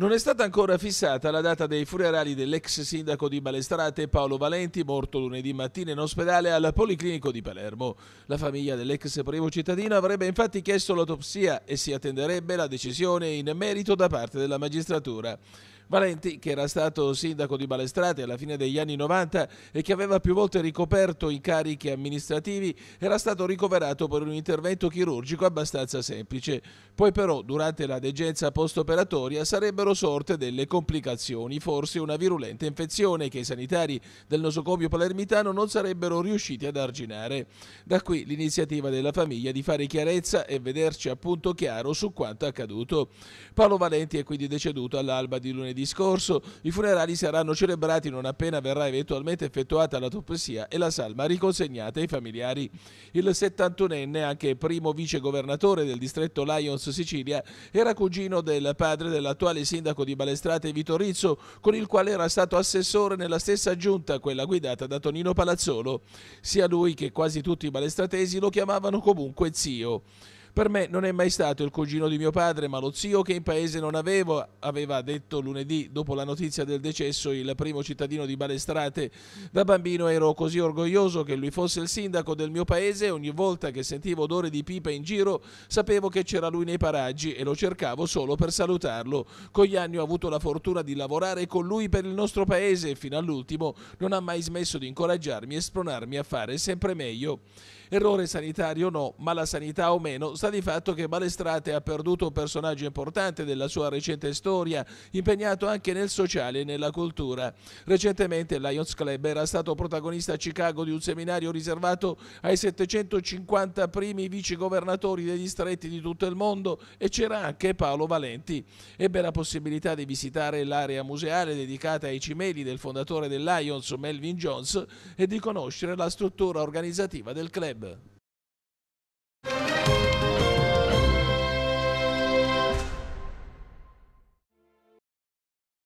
Non è stata ancora fissata la data dei funerali dell'ex sindaco di Balestrate Paolo Valenti, morto lunedì mattina in ospedale al Policlinico di Palermo. La famiglia dell'ex primo cittadino avrebbe infatti chiesto l'autopsia e si attenderebbe la decisione in merito da parte della magistratura. Valenti, che era stato sindaco di Balestrate alla fine degli anni 90 e che aveva più volte ricoperto incarichi amministrativi, era stato ricoverato per un intervento chirurgico abbastanza semplice. Poi però, durante la degenza post-operatoria, sarebbero sorte delle complicazioni, forse una virulenta infezione che i sanitari del nosocomio palermitano non sarebbero riusciti ad arginare. Da qui l'iniziativa della famiglia di fare chiarezza e vederci appunto chiaro su quanto accaduto. Paolo Valenti è quindi deceduto all'alba di lunedì discorso. I funerali saranno celebrati non appena verrà eventualmente effettuata l'autopsia e la salma riconsegnata ai familiari. Il 71enne, anche primo vice governatore del distretto Lions Sicilia, era cugino del padre dell'attuale sindaco di Balestrate Vito Rizzo, con il quale era stato assessore nella stessa giunta, quella guidata da Tonino Palazzolo. Sia lui che quasi tutti i balestratesi lo chiamavano comunque zio. Per me non è mai stato il cugino di mio padre, ma lo zio che in paese non avevo, aveva detto lunedì dopo la notizia del decesso il primo cittadino di Balestrate. Da bambino ero così orgoglioso che lui fosse il sindaco del mio paese e ogni volta che sentivo odore di pipa in giro sapevo che c'era lui nei paraggi e lo cercavo solo per salutarlo. Con gli anni ho avuto la fortuna di lavorare con lui per il nostro paese e fino all'ultimo non ha mai smesso di incoraggiarmi e spronarmi a fare sempre meglio. Errore sanitario no, ma la sanità o meno, sta di fatto che Balestrate ha perduto un personaggio importante della sua recente storia, impegnato anche nel sociale e nella cultura. Recentemente il Lions Club era stato protagonista a Chicago di un seminario riservato ai 750 primi vicegovernatori dei distretti di tutto il mondo e c'era anche Paolo Valenti. Ebbe la possibilità di visitare l'area museale dedicata ai cimeli del fondatore del Lions Melvin Jones e di conoscere la struttura organizzativa del club. queda